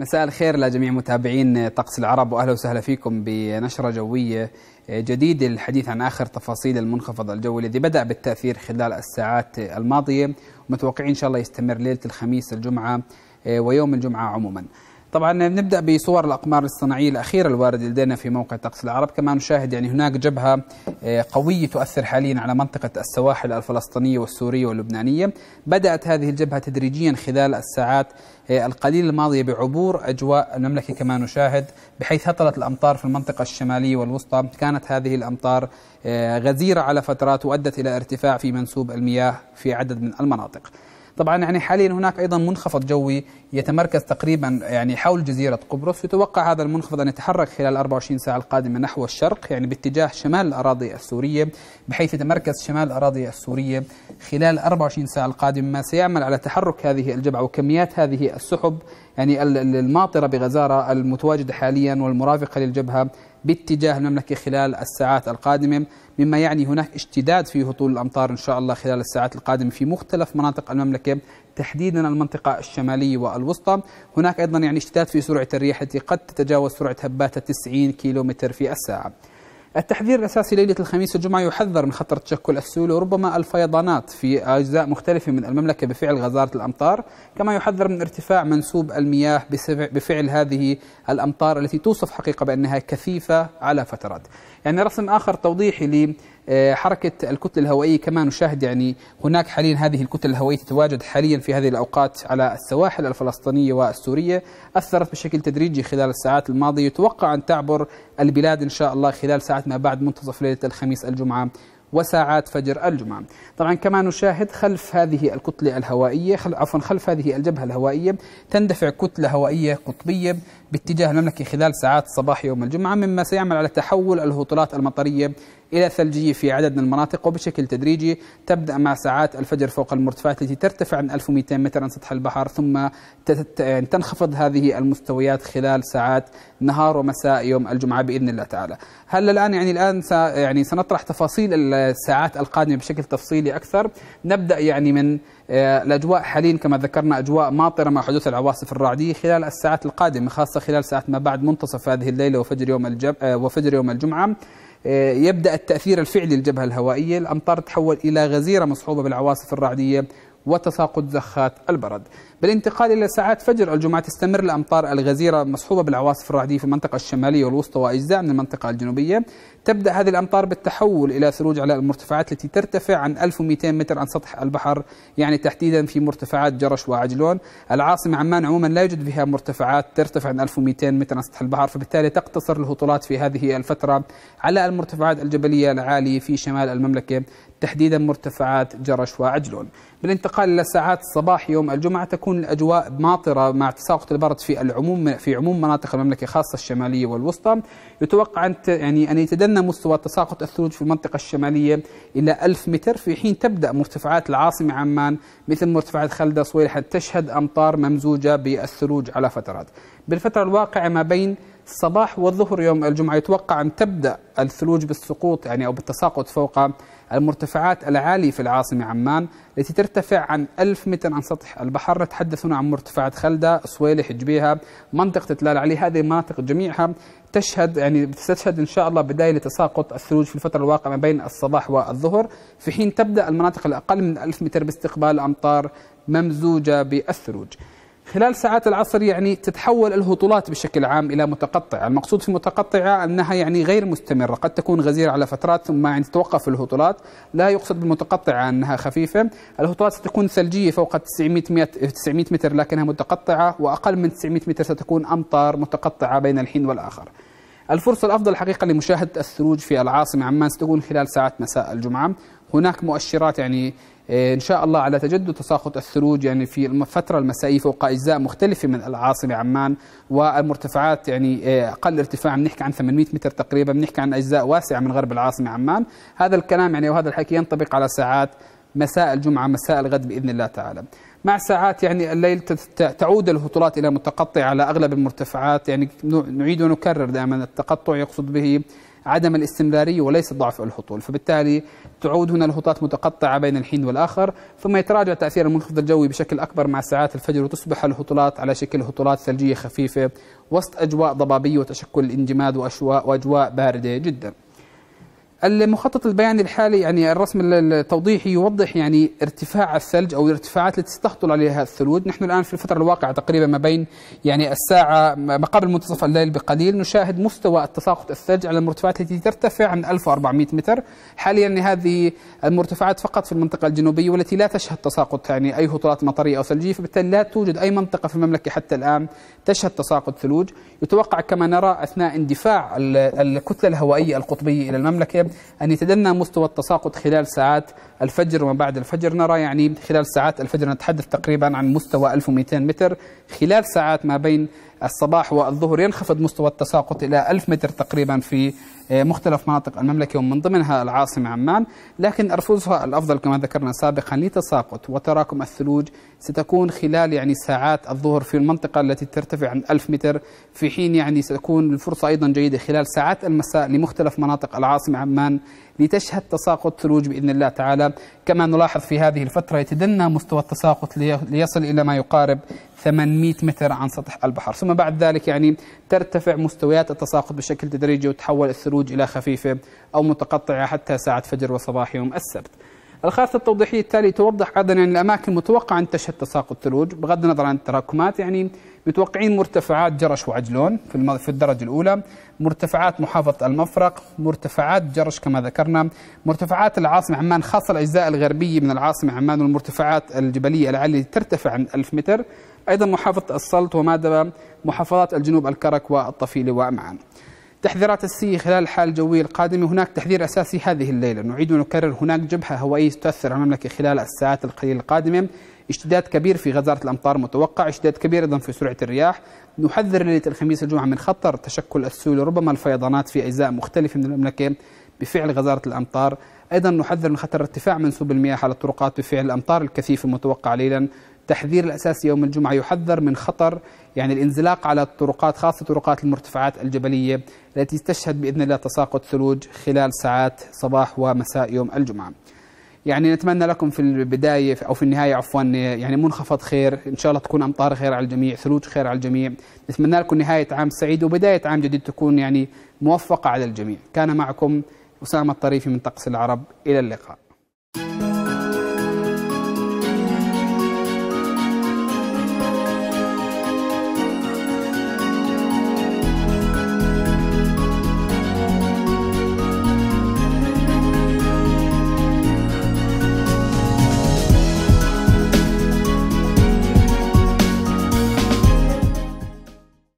مساء الخير لجميع متابعين طقس العرب واهلا وسهلا فيكم بنشره جويه جديده للحديث عن اخر تفاصيل المنخفض الجوي الذي بدا بالتاثير خلال الساعات الماضيه ومتوقعين ان شاء الله يستمر ليله الخميس الجمعه آه، ويوم الجمعه عموما. طبعا نبدا بصور الاقمار الصناعيه الاخيره الوارده لدينا في موقع طقس العرب كما نشاهد يعني هناك جبهه آه، قويه تؤثر حاليا على منطقه السواحل الفلسطينيه والسوريه واللبنانيه بدات هذه الجبهه تدريجيا خلال الساعات آه، القليل الماضيه بعبور اجواء المملكه كما نشاهد بحيث هطلت الامطار في المنطقه الشماليه والوسطى كانت هذه الامطار آه، غزيره على فترات وادت الى ارتفاع في منسوب المياه في عدد من المناطق طبعا يعني حاليا هناك أيضا منخفض جوي يتمركز تقريبا يعني حول جزيرة قبرص يتوقع هذا المنخفض أن يتحرك خلال 24 ساعة القادمة نحو الشرق يعني باتجاه شمال الأراضي السورية بحيث يتمركز شمال الأراضي السورية خلال 24 ساعة القادمة ما سيعمل على تحرك هذه الجبعة وكميات هذه السحب يعني الماطرة بغزارة المتواجدة حاليا والمرافقة للجبهة باتجاه المملكة خلال الساعات القادمة مما يعني هناك اشتداد في هطول الأمطار إن شاء الله خلال الساعات القادمة في مختلف مناطق المملكة تحديدا المنطقة الشمالية والوسطى هناك أيضا يعني اشتداد في سرعة الرياح التي قد تتجاوز سرعة هبات 90 كيلومتر في الساعة التحذير الأساسي ليلة الخميس والجمعة يحذر من خطر تشكل السيول وربما الفيضانات في أجزاء مختلفة من المملكة بفعل غزارة الأمطار كما يحذر من ارتفاع منسوب المياه بفعل هذه الأمطار التي توصف حقيقة بأنها كثيفة على فترات يعني رسم آخر توضيحي آه، حركة الكتلة الهوائية كما نشاهد يعني هناك حاليا هذه الكتلة الهوائية تتواجد حاليا في هذه الأوقات على السواحل الفلسطينية والسورية أثرت بشكل تدريجي خلال الساعات الماضية يتوقع أن تعبر البلاد إن شاء الله خلال ساعات ما بعد منتصف ليلة الخميس الجمعة وساعات فجر الجمعة طبعا كما نشاهد خلف هذه الكتلة الهوائية عفوا خلف هذه الجبهة الهوائية تندفع كتلة هوائية قطبية باتجاه المملكة خلال ساعات صباح يوم الجمعة مما سيعمل على تحول الهطولات المطرية إلى ثلجية في عدد من المناطق وبشكل تدريجي تبدأ مع ساعات الفجر فوق المرتفعات التي ترتفع عن 1200 متر عن سطح البحر ثم تنخفض هذه المستويات خلال ساعات نهار ومساء يوم الجمعة بإذن الله تعالى هل الآن يعني الآن يعني سنطرح تفاصيل الساعات القادمة بشكل تفصيلي أكثر نبدأ يعني من آه، الأجواء حاليا كما ذكرنا أجواء ماطرة مع حدوث العواصف الرعدية خلال الساعات القادمة خاصة خلال ساعات ما بعد منتصف هذه الليلة وفجر يوم, الجب آه، وفجر يوم الجمعة آه، يبدأ التأثير الفعلي للجبهة الهوائية الأمطار تتحول إلى غزيرة مصحوبة بالعواصف الرعدية وتساقط زخات البرد بالانتقال إلى ساعات فجر الجمعة تستمر الأمطار الغزيرة مصحوبة بالعواصف الرعدية في المنطقة الشمالية والوسطى وأجزاء من المنطقة الجنوبية تبدأ هذه الأمطار بالتحول إلى ثلوج على المرتفعات التي ترتفع عن 1200 متر عن سطح البحر يعني تحديدا في مرتفعات جرش وعجلون العاصمة عمان عموما لا يوجد فيها مرتفعات ترتفع عن 1200 متر عن سطح البحر فبالتالي تقتصر الهطولات في هذه الفترة على المرتفعات الجبلية العالية في شمال المملكة تحديدا مرتفعات جرش وعجلون بالانتقال إلى ساعات الصباح يوم الجمعة تكون الأجواء ماطرة مع تساقط البرد في العموم في عموم مناطق المملكة خاصة الشمالية والوسطى يتوقع أن يعني أن يتدنى مستوى تساقط الثلوج في المنطقة الشمالية إلى 1000 متر في حين تبدأ مرتفعات العاصمة عمان مثل مرتفعات خلدة صويلحة تشهد أمطار ممزوجة بالثلوج على فترات بالفترة الواقعة ما بين صباح والظهر يوم الجمعة يتوقع أن تبدأ الثلوج بالسقوط يعني أو بالتساقط فوق المرتفعات العالية في العاصمة عمان التي ترتفع عن 1000 متر عن سطح البحر نتحدث هنا عن مرتفعات خلدة سويلح جبيها منطقة تلال علي هذه المناطق جميعها تشهد يعني تستشهد ان شاء الله بدايه لتساقط الثلوج في الفتره الواقعه ما بين الصباح والظهر في حين تبدا المناطق الاقل من 1000 متر باستقبال امطار ممزوجه بالثلوج. خلال ساعات العصر يعني تتحول الهطولات بشكل عام الى متقطعه، المقصود في متقطعه انها يعني غير مستمره، قد تكون غزيره على فترات ثم يعني تتوقف الهطولات، لا يقصد بالمتقطعه انها خفيفه، الهطولات ستكون ثلجيه فوق 900 900 متر لكنها متقطعه واقل من 900 متر ستكون امطار متقطعه بين الحين والاخر. الفرصة الأفضل حقيقة لمشاهدة الثلوج في العاصمة عمان ستكون خلال ساعات مساء الجمعة هناك مؤشرات يعني آه، ان شاء الله على تجدد تساقط الثلوج يعني في الفتره المسائيه فوق اجزاء مختلفه من العاصمه عمان والمرتفعات يعني آه، اقل ارتفاع بنحكي عن 800 متر تقريبا بنحكي عن اجزاء واسعه من غرب العاصمه عمان هذا الكلام يعني وهذا الحكي ينطبق على ساعات مساء الجمعة مساء الغد بإذن الله تعالى مع ساعات يعني الليل تعود الهطولات إلى متقطع على أغلب المرتفعات يعني نعيد ونكرر دائما التقطع يقصد به عدم الاستمرارية وليس ضعف الهطول فبالتالي تعود هنا الهطولات متقطعة بين الحين والآخر ثم يتراجع تأثير المنخفض الجوي بشكل أكبر مع ساعات الفجر وتصبح الهطولات على شكل هطولات ثلجية خفيفة وسط أجواء ضبابية وتشكل الانجماد وأجواء باردة جداً المخطط البياني الحالي يعني الرسم التوضيحي يوضح يعني ارتفاع الثلج او الارتفاعات التي تستهطل عليها الثلوج، نحن الان في الفتره الواقعه تقريبا ما بين يعني الساعه ما قبل منتصف الليل بقليل نشاهد مستوى التساقط الثلج على المرتفعات التي ترتفع من 1400 متر، حاليا هذه المرتفعات فقط في المنطقه الجنوبيه والتي لا تشهد تساقط يعني اي هطولات مطريه او ثلجيه، فبالتالي لا توجد اي منطقه في المملكه حتى الان تشهد تساقط ثلوج، يتوقع كما نرى اثناء اندفاع الكتله الهوائيه القطبيه الى المملكه أن يتدنى مستوى التساقط خلال ساعات الفجر وما بعد الفجر نرى يعني خلال ساعات الفجر نتحدث تقريبا عن مستوى 1200 متر خلال ساعات ما بين الصباح والظهر ينخفض مستوى التساقط إلى 1000 متر تقريبا في إيه، مختلف مناطق المملكة ومن ضمنها العاصمة عمان لكن رفوزها الأفضل كما ذكرنا سابقا لتساقط وتراكم الثلوج ستكون خلال يعني ساعات الظهر في المنطقة التي ترتفع عن 1000 متر في حين يعني ستكون الفرصة أيضا جيدة خلال ساعات المساء لمختلف مناطق العاصمة عمان لتشهد تساقط ثلوج بإذن الله تعالى كما نلاحظ في هذه الفترة يتدنى مستوى التساقط ليصل إلى ما يقارب 800 متر عن سطح البحر ثم بعد ذلك يعني ترتفع مستويات التساقط بشكل تدريجي وتحول الثلوج إلى خفيفة أو متقطعة حتى ساعة فجر وصباح يوم السبت الخارطة التوضيحية التالية توضح أيضا يعني الأماكن المتوقعة أن تشهد تساقط ثلوج بغض النظر عن التراكمات يعني متوقعين مرتفعات جرش وعجلون في في الدرجة الأولى مرتفعات محافظة المفرق مرتفعات جرش كما ذكرنا مرتفعات العاصمة عمان خاصة الأجزاء الغربية من العاصمة عمان والمرتفعات الجبلية العالية ترتفع عن 1000 متر أيضا محافظة السلط ومادبة محافظات الجنوب الكرك والطفيلة ومعان. تحذيرات السي خلال الحالة الجوية القادمة هناك تحذير أساسي هذه الليلة نعيد ونكرر هناك جبهة هوائية تؤثر على المملكة خلال الساعات القليلة القادمة اشتداد كبير في غزارة الأمطار متوقع اشتداد كبير أيضا في سرعة الرياح نحذر ليلة الخميس الجمعة من خطر تشكل السيول ربما الفيضانات في أجزاء مختلفة من المملكة بفعل غزارة الأمطار أيضا نحذر من خطر ارتفاع منسوب المياه على الطرقات بفعل الأمطار الكثيفة المتوقعة ليلا التحذير الأساسي يوم الجمعة يحذر من خطر يعني الانزلاق على الطرقات خاصة طرقات المرتفعات الجبلية التي تشهد بإذن الله تساقط ثلوج خلال ساعات صباح ومساء يوم الجمعة يعني نتمنى لكم في البداية أو في النهاية عفوا يعني منخفض خير إن شاء الله تكون أمطار خير على الجميع ثلوج خير على الجميع نتمنى لكم نهاية عام سعيد وبداية عام جديد تكون يعني موفقة على الجميع كان معكم أسامة الطريفي من طقس العرب إلى اللقاء